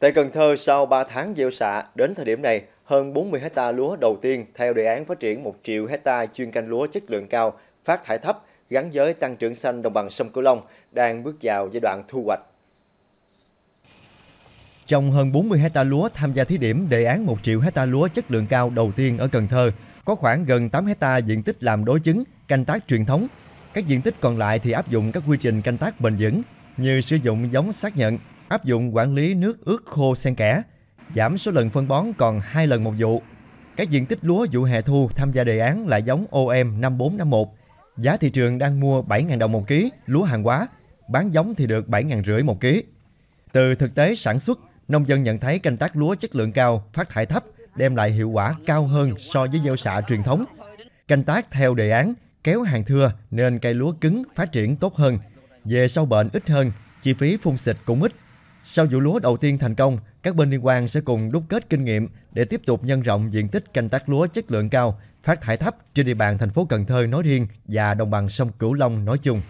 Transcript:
Tại Cần Thơ, sau 3 tháng gieo xạ, đến thời điểm này, hơn 40 hecta lúa đầu tiên theo đề án phát triển 1 triệu hecta chuyên canh lúa chất lượng cao, phát thải thấp, gắn với tăng trưởng xanh đồng bằng sông Cửu Long đang bước vào giai đoạn thu hoạch. Trong hơn 40 hecta lúa tham gia thí điểm đề án 1 triệu hecta lúa chất lượng cao đầu tiên ở Cần Thơ, có khoảng gần 8 hecta diện tích làm đối chứng, canh tác truyền thống. Các diện tích còn lại thì áp dụng các quy trình canh tác bền vững như sử dụng giống xác nhận, áp dụng quản lý nước ướt khô xen kẽ, giảm số lần phân bón còn 2 lần một vụ. Các diện tích lúa vụ hè thu tham gia đề án là giống OM 5451. Giá thị trường đang mua 7.000 đồng một ký lúa hàng hóa, bán giống thì được 7 rưỡi một ký. Từ thực tế sản xuất, nông dân nhận thấy canh tác lúa chất lượng cao, phát thải thấp, đem lại hiệu quả cao hơn so với gieo xạ truyền thống. Canh tác theo đề án kéo hàng thưa nên cây lúa cứng phát triển tốt hơn, về sâu bệnh ít hơn, chi phí phun xịt cũng ít sau vụ lúa đầu tiên thành công, các bên liên quan sẽ cùng đúc kết kinh nghiệm để tiếp tục nhân rộng diện tích canh tác lúa chất lượng cao, phát thải thấp trên địa bàn thành phố Cần Thơ nói riêng và đồng bằng sông Cửu Long nói chung.